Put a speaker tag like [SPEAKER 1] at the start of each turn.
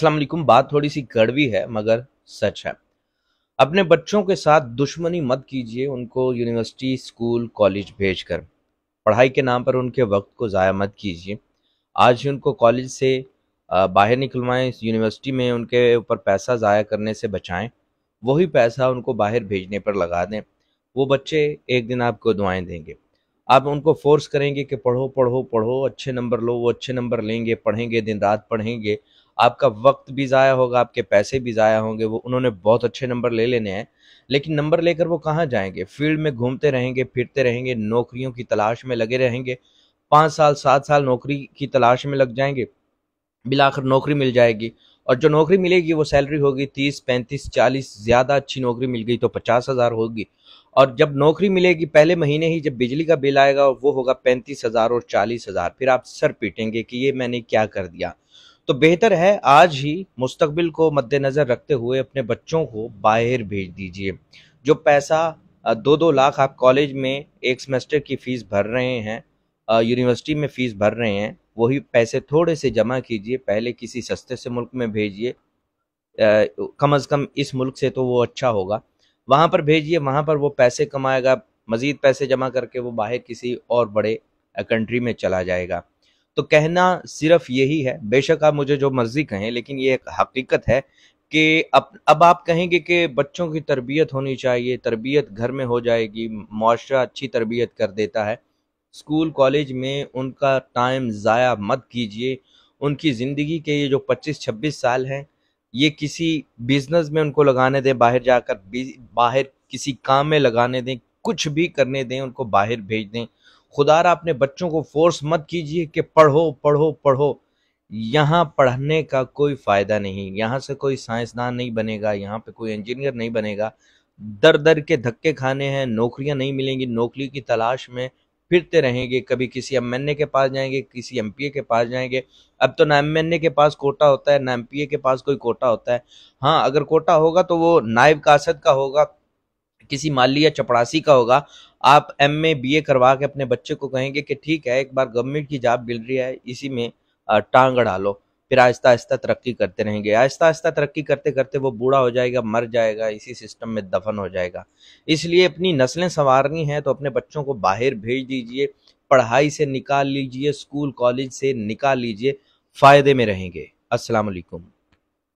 [SPEAKER 1] असलम बात थोड़ी सी कड़वी है मगर सच है अपने बच्चों के साथ दुश्मनी मत कीजिए उनको यूनिवर्सिटी स्कूल कॉलेज भेज कर पढ़ाई के नाम पर उनके वक्त को ज़ाया मत कीजिए आज ही उनको कॉलेज से बाहर निकलवाएं यूनिवर्सिटी में उनके ऊपर पैसा ज़ाया करने से बचाएं वही पैसा उनको बाहर भेजने पर लगा दें वो बच्चे एक दिन आपको दुआएं देंगे आप उनको फोर्स करेंगे कि पढ़ो पढ़ो पढ़ो अच्छे नंबर लो वो अच्छे नंबर लेंगे पढ़ेंगे दिन रात पढ़ेंगे आपका वक्त भी ज़ाया होगा आपके पैसे भी ज़ाया होंगे वो उन्होंने बहुत अच्छे नंबर ले लेने हैं लेकिन नंबर लेकर वो कहाँ जाएंगे फील्ड में घूमते रहेंगे फिरते रहेंगे नौकरियों की तलाश में लगे रहेंगे पाँच साल सात साल नौकरी की तलाश में लग जाएंगे बिलाकर नौकरी मिल जाएगी और जो नौकरी मिलेगी वो सैलरी होगी तीस पैंतीस चालीस ज़्यादा अच्छी नौकरी मिल गई तो पचास हज़ार होगी और जब नौकरी मिलेगी पहले महीने ही जब बिजली का बिल आएगा वो होगा पैंतीस हज़ार और चालीस हज़ार फिर आप सर पीटेंगे कि ये मैंने क्या कर दिया तो बेहतर है आज ही मुस्तबिल को मद्देनज़र रखते हुए अपने बच्चों को बाहर भेज दीजिए जो पैसा दो दो लाख आप कॉलेज में एक सेमेस्टर की फ़ीस भर रहे हैं यूनिवर्सिटी में फ़ीस भर रहे हैं वही पैसे थोड़े से जमा कीजिए पहले किसी सस्ते से मुल्क में भेजिए कम अज़ कम इस मुल्क से तो वो अच्छा होगा वहाँ पर भेजिए वहाँ पर वो पैसे कमाएगा मज़ीद पैसे जमा करके वो बाहर किसी और बड़े कंट्री में चला जाएगा तो कहना सिर्फ यही है बेशक आप मुझे जो मर्जी कहें लेकिन ये एक हकीकत है कि अब अब आप कहेंगे कि बच्चों की तरबियत होनी चाहिए तरबियत घर में हो जाएगी मुआरा अच्छी तरबियत कर देता है स्कूल कॉलेज में उनका टाइम ज़ाया मत कीजिए उनकी ज़िंदगी के ये जो 25-26 साल हैं ये किसी बिज़नेस में उनको लगाने दें बाहर जाकर बाहर किसी काम में लगाने दें कुछ भी करने दें उनको बाहर भेज दें खुदा रहा अपने बच्चों को फोर्स मत कीजिए कि पढ़ो पढ़ो पढ़ो यहाँ पढ़ने का कोई फ़ायदा नहीं यहाँ से कोई साइंसदान नहीं बनेगा यहाँ पे कोई इंजीनियर नहीं बनेगा दर दर के धक्के खाने हैं नौकरियाँ नहीं मिलेंगी नौकरी की तलाश में फिरते रहेंगे कभी किसी एम एन ए के पास जाएंगे किसी एम पी ए के पास जाएंगे अब तो ना एम एन ए के पास कोटा होता है ना एम पी ए के पास कोई कोटा होता है हाँ अगर कोटा होगा तो वो नायब कासद का होगा किसी माली या चपड़ासी का होगा आप एम ए बी ए करवा के अपने बच्चे को कहेंगे कि ठीक है एक बार गवर्नमेंट की जॉब मिल रही है इसी में टांग डालो फिर आहिस्ता आहिस्ता तरक्की करते रहेंगे आहिस्ता आहिस्ता तरक्की करते करते वो बूढ़ा हो जाएगा मर जाएगा इसी सिस्टम में दफन हो जाएगा इसलिए अपनी नस्लें संवारनी हैं तो अपने बच्चों को बाहर भेज दीजिए पढ़ाई से निकाल लीजिए स्कूल कॉलेज से निकाल लीजिए फ़ायदे में रहेंगे असलकुम